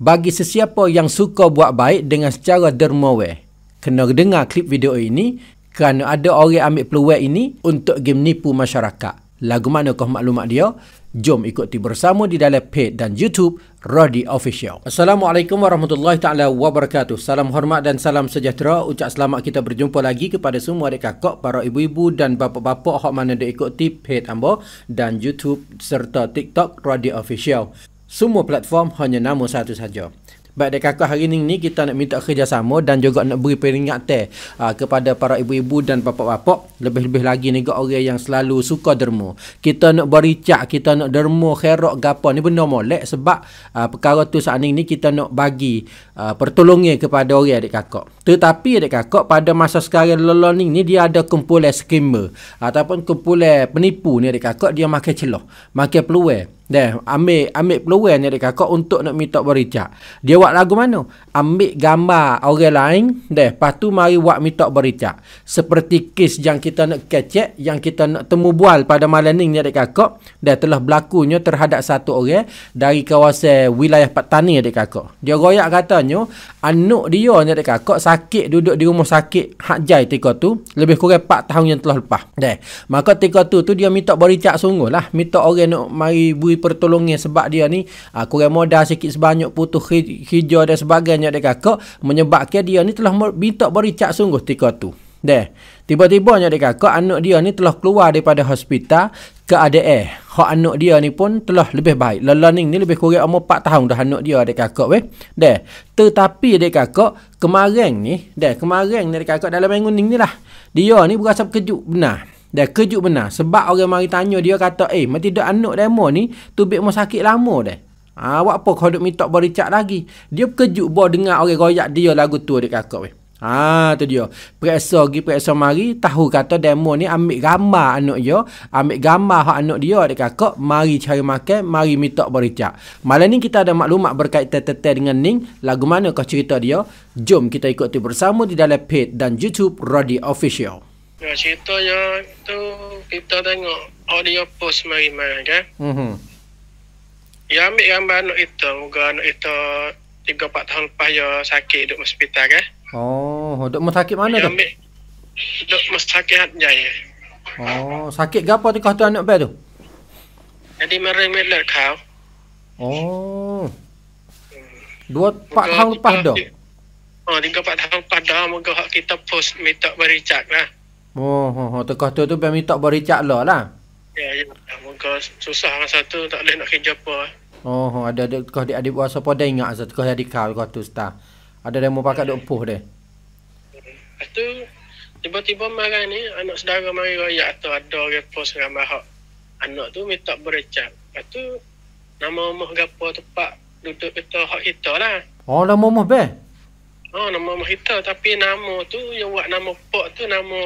bagi sesiapa yang suka buat baik dengan secara dermawan. Kena dengar klip video ini kerana ada orang ambil peluang ini untuk game nipu masyarakat. Lagu mana kau maklumat dia? Jom ikuti bersama di dalam page dan YouTube Rodi Official. Assalamualaikum warahmatullahi taala wabarakatuh. Salam hormat dan salam sejahtera. Ucap selamat kita berjumpa lagi kepada semua adik kakak, para ibu-ibu dan bapa-bapa hok mana dek ikuti page ambo dan YouTube serta TikTok Rodi Official semua platform hanya nama satu saja. Baik dekat kakak hari ini kita nak minta kerjasama dan juga nak beri peringatan eh, aa, ah, kepada para ibu-ibu dan bapak-bapak lebih-lebih lagi ni ke orang yang selalu suka derma. Kita nak beri cak, kita nak derma kherok gapo ni benar molek sebab aa, ah, perkara tu saat ini kita nak bagi aa, ah, pertolongan kepada orang adik kakak. Tetapi adik kakak pada masa sekarang lelaning ni dia ada kumpulan skimmer ataupun kumpulan penipu ni adik kakak dia makan celah, makan peluang. Dan ambil ambil peluang dia kakak untuk nak minta berijak. Dia buat lagu mana? Ambil gambar orang lain, dah patu tu mari buat minta berijak. Seperti kes yang kita nak kecek, yang kita nak temu bual pada malam ni adik kakak, dah telah berlakunya terhadap satu orang dari kawasan wilayah Petani adik kakak. Dia royak katanya, anak dia adik kakak sakit duduk di rumah sakit hak jai tika tu, lebih kurang 4 tahun yang telah lepas. Dah. Maka tika tu tu dia minta berijak sungguh lah, minta orang nak mari dipertolongi sebab dia ni uh, kurang modal sikit sebanyak putus hijau dan sebagainya dia kakak menyebabkan dia ni telah minta beri cak sungguh tiga tu. Deh, tiba-tiba nya dia kakak anak dia ni telah keluar daripada hospital ke eh. Hak anak dia ni pun telah lebih baik. Lelaning ni lebih kurang umur 4 tahun dah anak dia adik kakak weh. Deh, tetapi adik kakak kemarin ni, deh kemarin ni adik kakak dalam minggu ni lah. Dia ni berasa kejut benar. Dan kejut benar Sebab orang mari tanya dia kata Eh mati duduk anak demo ni Tubik mau sakit lama dah ha, Awak apa kau duduk minta bericak lagi Dia kejut bawa dengar orang goyak dia lagu tu adik kakak weh Ah ha, tu dia. Periksa pergi periksa mari, tahu kata demo ni ambil gambar anak dia, ambil gambar hak anak dia dekat kakak, mari cari makan, mari minta bericak. Malam ni kita ada maklumat berkaitan tetel dengan Ning, lagu mana kau cerita dia? Jom kita ikuti bersama di dalam page dan YouTube Rodi Official. Nah, ceritanya itu kita tengok audio post mari mana, kan. Mm-hmm. Ya ambil gambar anak itu, moga anak itu tiga 4 tahun lepas ya sakit duduk hospital kan. Oh, duduk rumah sakit mana ya, tu? Ambil, duduk rumah sakit hatinya ya. Oh, sakit ke apa tu kau tu anak bel tu? Jadi mereng melek kau. Oh. Hmm. Dua, empat oh, tahun lepas dah? Oh, tiga, empat tahun lepas dah. Moga kita post minta bericak lah. Oh, oh, oh. tekah tu tu biar minta bericak lah lah. Ya, ya. Muka susah masa tu tak boleh nak kerja apa. Eh. Oh, oh. ada ada tekah di adik puasa apa dah ingat asa tekah adik kau tu star. Ada dia mau pakai ya, ya. duk puh dia. Lepas tu, tiba-tiba marah ni, anak saudara mari raya atau ada orang pos ramai Anak tu minta bericak. Lepas tu, nama rumah gapa tempat duduk kita hak kita lah. Oh, nama rumah be? Oh, nama rumah kita. Tapi nama tu, yang buat nama pok tu, nama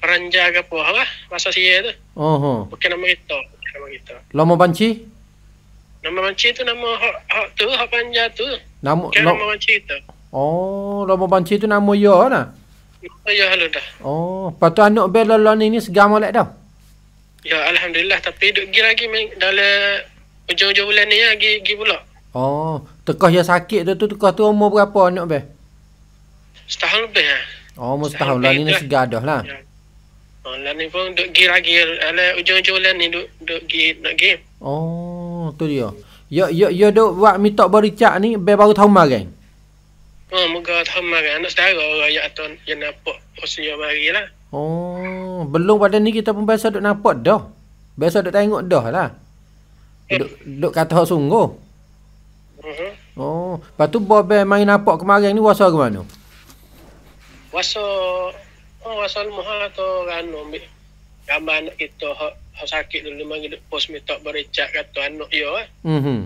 peranja ke apa apa masa sia tu. Oh ho. Bukan nama kita, nama kita. Lama banci? Nama banci tu nama hak, hak tu, hak peranja tu. Nama Bukan nama banci tu. Oh, lama banci tu nama yo ya, lah. Nama yo ya, halu dah. Oh, patu anak bela lawan ini segama lek dah. Ya alhamdulillah tapi duk gi lagi dalam hujung-hujung bulan ni lagi ya, gi pula. Oh, tekah yang sakit tu tu tekah tu umur berapa anak bel? Setahun lebih ah. Ya. Oh, mustahil lah ni segadah lah. Ya. Online oh, ni pun duk gi lagi ala ujung-ujung online ni duk duk gi nak game. Oh, tu dia. Yo ya, yo ya, yo ya duk buat minta bericak ni be baru tahun mak kan? Oh, moga tahun mak kan. anak saudara orang ya tu ya nampak usia barilah. Oh, belum pada ni kita pun biasa duk nampak dah. Biasa duk tengok dah lah. Eh. Duk duk kata sungguh. Uh-huh. Oh, patu tu main apa kemarin ni wasa ke mana? Wasa Oh, asal muha tu kan ambil gambar anak kita ha, sakit dulu memang hidup pos minta berecak kata anak ya. Eh. Mm-hmm.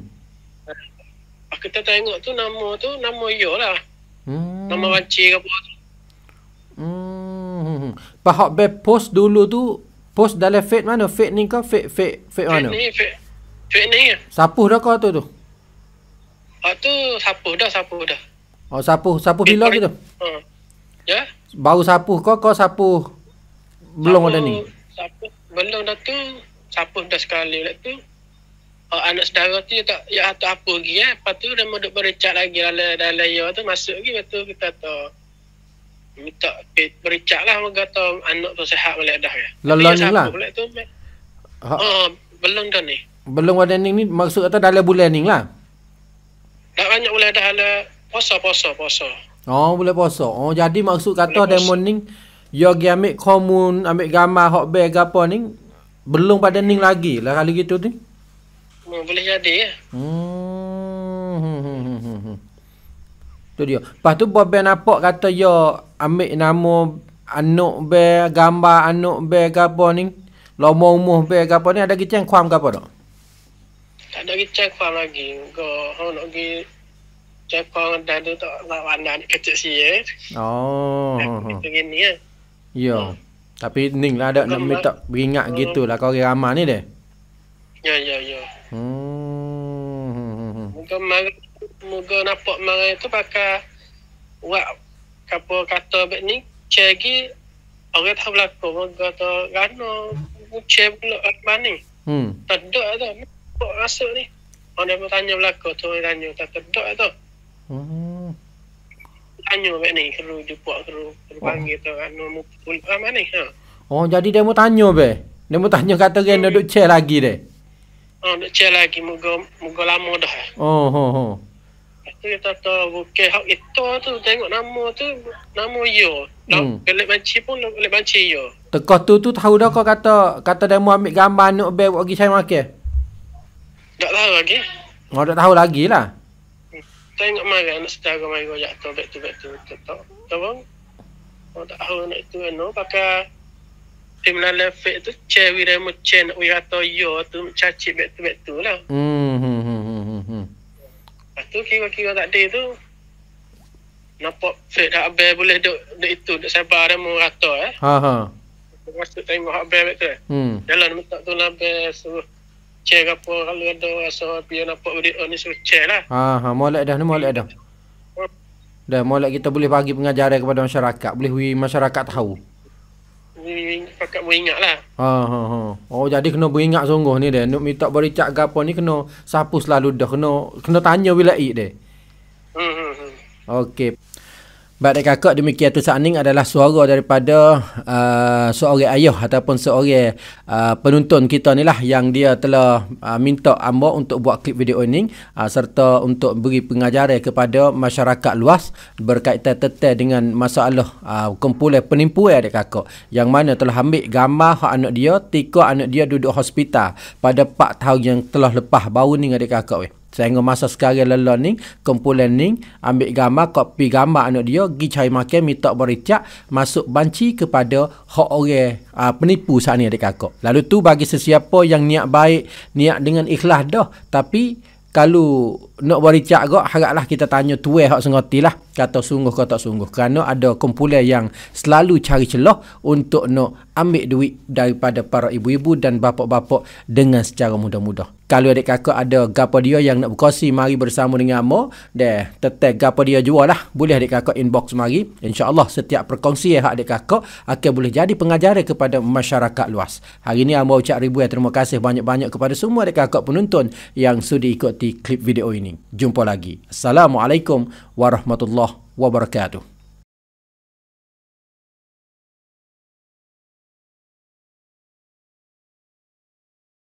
Kita tengok tu nama tu nama ya lah. hmm Nama banci ke apa tu. Hmm. Pahak be post dulu tu post dalam fit mana? Fit ni ke Fit fit fit mana? Fit ni Fit fake. Sapu dah kau tu tu. Ah tu sapu dah sapu dah. Oh sapu sapu bila gitu? Ha. Baru sapu kau kau sapu belum ada ni. Sapu belum dah tu sapu dah sekali dah tu. Uh, anak saudara tu ya tak ya atau apa lagi ya. Lepas tu dia mau berecak lagi dalam dalam ya tu masuk lagi lepas tu kita tahu minta berecak lah orang kata anak tu sehat balik dah ya. Lelah ni lah. Tu, ha. ah, belum dah ni. Belum ada ni ni maksud kata dalam bulan ni lah. Tak banyak bulan dah ada puasa puasa puasa. Oh boleh puasa. Oh jadi maksud kata demon ni yo gi ambil komun, ambil gambar hok be gapo ni belum pada ning lagi lah kalau gitu ni. boleh jadi ya. Hmm. hmm, hmm, hmm tu dia. Lepas tu bobe nampak kata yo ambil nama anak be gambar anak be gapo ni. Lama umur be gapo ni ada gi cang kuam gapo tak? Tak ada gi cang kuam lagi. Kau nak gi tu tak eh. Oh, ចែកផងដែរទៅបានបានគេចេះស៊ីអេអូគេនេះយោ eh. ya. hmm. tapi ning lah ada nak minta beringat uh, gitu lah kau kira ni deh ya ya ya hmm. muka mar muka nampak mar itu pakai wak kapo kata bet ni cegi orang tak berlaku muka tu gano muka pula apa ni hmm. tak ada lah tu rasa ni orang yang tanya berlaku tu orang tanya tak ada lah tu Hmm. Tanya kat ni, kalau jumpa, kalau panggil tu, anu ah, mu pul ah, mana ha? Oh, jadi dia mau tanya be. Dia mau tanya kata dia hmm. duduk cek lagi deh. Ah, oh, duduk cek lagi muga muga lama dah. Oh, ho oh, oh. ho. Tu kita tahu bukan hak itu tu tengok nama tu nama yo. Hmm. Kalau banci pun kalau banci yo. Tekah tu tu tahu dah kau kata kata dia mau ambil gambar nak be bagi saya makan. Tak tahu lagi. Oh, tak tahu lagi lah tengok mari anak saudara mari royak tu back to back tu tu tu tu tu tak tahu nak tu anu pakai tim lalai fit tu che wira mu che nak wira to yo tu cacik back to back tu lah hmm hmm hmm, hmm hmm hmm lepas tu kira-kira tak ada tu nampak fit tak habis boleh duk duk itu duk sabar mu rata eh ha ha masuk tengok habis back tu eh hmm jalan minta tu lah habis suruh Cek apa kalau ada rasa pian nampak murid ni so cek lah. Ha ha molek dah ni molek dah. Dah molek kita boleh bagi pengajaran kepada masyarakat, boleh we masyarakat tahu. Pakat beringat lah. Ha ha ha. Oh jadi kena beringat sungguh ni dia. Nak minta bericak ke apa ni kena sapu selalu dah kena kena tanya bila ik dia. Hmm hmm hmm. Okey. Baik adik kakak demikian tu Saning adalah suara daripada uh, seorang ayah ataupun seorang uh, penonton kita ni lah yang dia telah uh, minta Ambo untuk buat klip video ini uh, serta untuk beri pengajaran kepada masyarakat luas berkaitan tetap dengan masalah uh, kumpulan ya adik kakak yang mana telah ambil gambar hak anak dia tika anak dia duduk hospital pada 4 tahun yang telah lepas baru ni adik kakak weh. Sehingga masa sekarang lelah ni, kumpulan ni, ambil gambar, kopi gambar anak dia, pergi cari makan, minta bericak, masuk banci kepada hak orang uh, penipu saat ni adik kakak. Lalu tu bagi sesiapa yang niat baik, niat dengan ikhlas dah. Tapi kalau nak beri cak kok haraplah kita tanya tuai hak sengerti lah kata sungguh kata sungguh kerana ada kumpulan yang selalu cari celah untuk nak ambil duit daripada para ibu-ibu dan bapak-bapak dengan secara mudah-mudah. Kalau adik kakak ada gapo dia yang nak berkongsi, mari bersama dengan Amo. Dah, tetek gapo dia jual lah. Boleh adik kakak inbox mari. InsyaAllah setiap perkongsi yang adik kakak akan boleh jadi pengajaran kepada masyarakat luas. Hari ini Amo ucap ribu yang terima kasih banyak-banyak kepada semua adik kakak penonton yang sudi ikuti klip video ini. Jumpa lagi. Assalamualaikum warahmatullahi wabarakatuh.